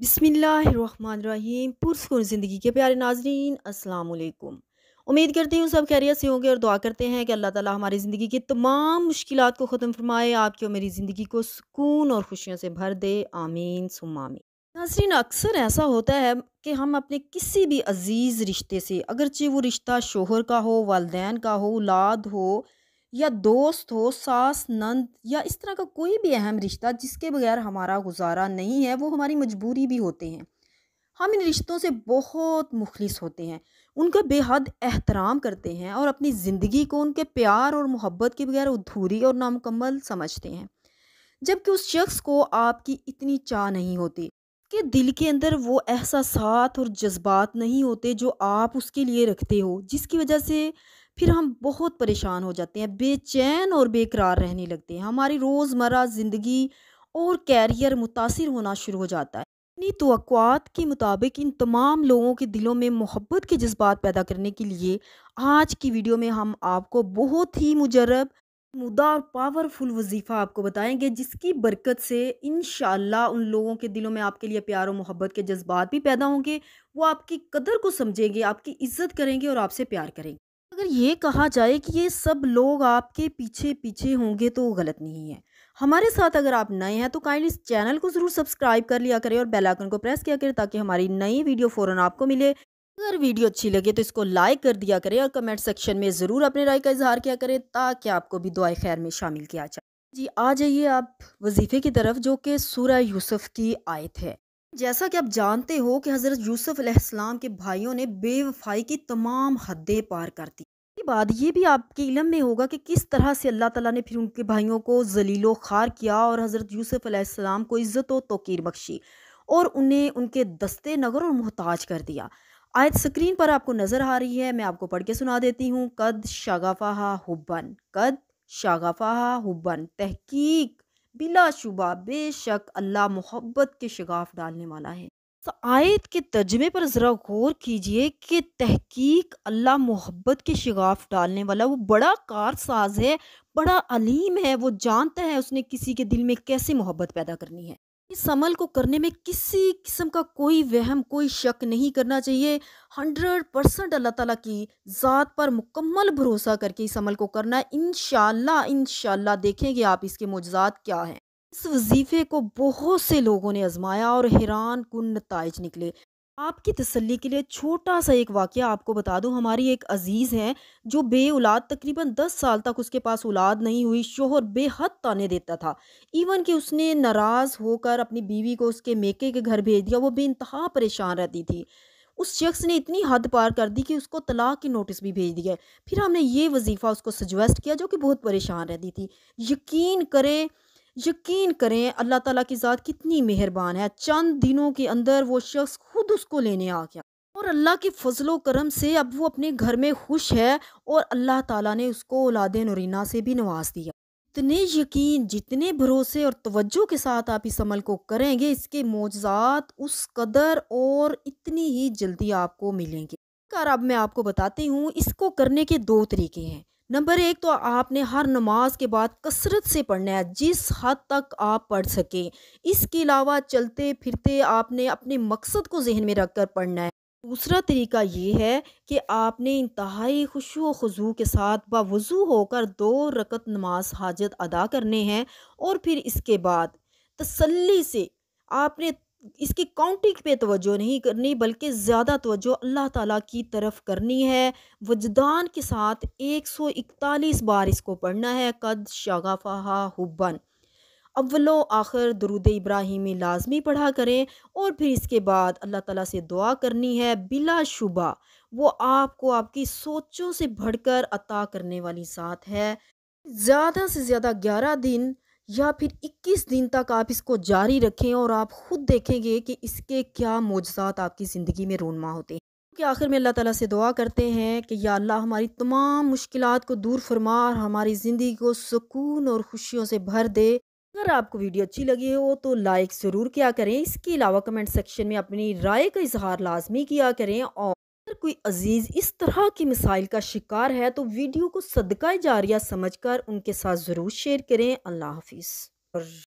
बिसमीम पुरस्कून ज़िंदगी के प्यारे नाजरीन असलकुम उम्मीद करती हूँ सब खैरियत से होंगे और दुआ करते हैं कि अल्लाह ताला हमारी ज़िंदगी की तमाम मुश्किल को ख़त्म फरमाए आपकी और मेरी ज़िंदगी को सुकून और खुशियों से भर दे आमीन सुमामी नाजरीन अक्सर ऐसा होता है कि हम अपने किसी भी अजीज़ रिश्ते से अगरचे वो रिश्ता शोहर का हो वालदेन का हो औलाद हो या दोस्त हो सास नंद या इस तरह का कोई भी अहम रिश्ता जिसके बगैर हमारा गुजारा नहीं है वो हमारी मजबूरी भी होते हैं हम इन रिश्तों से बहुत मुखलिस होते हैं उनका बेहद एहतराम करते हैं और अपनी ज़िंदगी को उनके प्यार और मोहब्बत के बगैर अधूरी और नामुकम्मल समझते हैं जबकि उस शख्स को आपकी इतनी चाह नहीं होती कि दिल के अंदर वो एहसास और जज्बात नहीं होते जो आप उसके लिए रखते हो जिसकी वजह से फिर हम बहुत परेशान हो जाते हैं बेचैन और बेकरार रहने लगते हैं हमारी रोज़मर्रा ज़िंदगी और कैरियर मुतासर होना शुरू हो जाता है अपनी तोक़ात के मुताबिक इन तमाम लोगों के दिलों में मोहब्बत के जज्बात पैदा करने के लिए आज की वीडियो में हम आपको बहुत ही मुजरब मुदा और पावरफुल वजीफ़ा आपको बताएंगे जिसकी बरकत से इन उन लोगों के दिलों में आपके लिए प्यार और मोहब्बत के जज्बात भी पैदा होंगे वो आपकी कदर को समझेंगे आपकी इज़्ज़त करेंगे और आपसे प्यार करेंगे अगर ये कहा जाए कि ये सब लोग आपके पीछे पीछे होंगे तो गलत नहीं है हमारे साथ अगर आप नए हैं तो काइंडली इस चैनल को ज़रूर सब्सक्राइब कर लिया करें और बेल आइकन को प्रेस किया करें ताकि हमारी नई वीडियो फ़ौरन आपको मिले अगर वीडियो अच्छी लगे तो इसको लाइक कर दिया करें और कमेंट सेक्शन में ज़रूर अपने राय का इजहार किया करें ताकि आपको भी दुआ खैर में शामिल किया जाए जी आ जाइए आप वजीफ़े की तरफ जो कि सूर्य यूसुफ की आयत है जैसा कि आप जानते हो कि हज़रत यूसुफ़ के भाइयों ने बेवफाई की तमाम हदें पार कर दी बाद ये भी आपके इलम में होगा कि किस तरह से अल्लाह ताला ने फिर उनके भाइयों को जलीलो खार किया और हज़रत यूसुफ अलैहिस्सलाम को इज़्ज़त व तोकीर बख्शी और उन्हें उनके दस्ते नगर और मोहताज कर दिया आयत स्क्रीन पर आपको नज़र आ रही है मैं आपको पढ़ के सुना देती हूँ कद शागाफ़ा हुबन कद शागाफ़ा हुबन तहकीक शुबा बेशक अल्लाह मोहब्बत के शगाफ डालने वाला है तो आयत के तर्जमे पर ज़रा गौर कीजिए कि तहकीक अल्लाह मोहब्बत के शिगाफ डालने वाला वो बड़ा कारसाज है बड़ा अलीम है वो जानता है उसने किसी के दिल में कैसे मोहब्बत पैदा करनी है इस अमल को करने में किसी किस्म का कोई वहम कोई शक नहीं करना चाहिए हंड्रेड परसेंट अल्लाह ताला की ज़ात पर मुकम्मल भरोसा करके इस अमल को करना है इन शाला इन आप इसके मुजात क्या हैं इस वजीफ़े को बहुत से लोगों ने आजमाया और हैरान कन नतज निकले आपकी तसल्ली के लिए छोटा सा एक वाक़ आपको बता दूं हमारी एक अज़ीज़ हैं जो बे औलाद तकरीबन दस साल तक उसके पास औलाद नहीं हुई शोहर बेहद ताने देता था इवन कि उसने नाराज़ होकर अपनी बीवी को उसके मेके के घर भेज दिया वो बेानतहा परेशान रहती थी उस शख्स ने इतनी हद पार कर दी कि उसको तलाक की नोटिस भी भेज दिया फिर हमने ये वजीफ़ा उसको सजेस्ट किया जो कि बहुत परेशान रहती थी यकीन करें यकीन करें अल्लाह ताला की ज़ात कितनी मेहरबान है चंद दिनों के अंदर वो शख्स खुद उसको लेने आ गया और अल्लाह के फजलो करम से अब वो अपने घर में खुश है और अल्लाह ताला ने उसको औलाद नरीना से भी नवाज दिया इतने यकीन जितने भरोसे और तवज्जो के साथ आप इस अमल को करेंगे इसके मौजात उस कदर और इतनी ही जल्दी आपको मिलेंगे कार अब मैं आपको बताती हूँ इसको करने के दो तरीके हैं नंबर एक तो आपने हर नमाज के बाद कसरत से पढ़ना है जिस हद तक आप पढ़ सकें इसके अलावा चलते फिरते आपने अपने मकसद को जहन में रख कर पढ़ना है दूसरा तरीका ये है कि आपने इंतहाई व खजू के साथ बावज़ू होकर दो रकत नमाज हाजत अदा करने हैं और फिर इसके बाद तसल्ली से आपने इसकी काउंटिंग पे तवज्जो नहीं करनी बल्कि ज़्यादा तवज्जो अल्लाह ताला की तरफ करनी है वजदान के साथ एक सौ इकतालीस बार इसको पढ़ना है कद शगाफ़ा हुबन अव्वलो आखिर दरुद इब्राहिमी लाजमी पढ़ा करें और फिर इसके बाद अल्लाह ताला से दुआ करनी है बिला शुबा वो आपको आपकी सोचों से भड़कर अता करने वाली साथ है ज़्यादा से ज़्यादा ग्यारह दिन या फिर 21 दिन तक आप इसको जारी रखें और आप ख़ुद देखेंगे कि इसके क्या मौजात आपकी ज़िंदगी में रोनमा होते हैं क्योंकि आखिर में अल्लाह ताला से दुआ करते हैं कि या अल्लाह हमारी तमाम मुश्किल को दूर फरमा और हमारी ज़िंदगी को सुकून और खुशियों से भर दे अगर आपको वीडियो अच्छी लगी हो तो लाइक ज़रूर किया करें इसके अलावा कमेंट सेक्शन में अपनी राय का इजहार लाजमी किया करें और अगर कोई अजीज़ इस तरह की मिसाइल का शिकार है तो वीडियो को सदका जारिया समझकर उनके साथ ज़रूर शेयर करें अल्लाह हाफिज़ और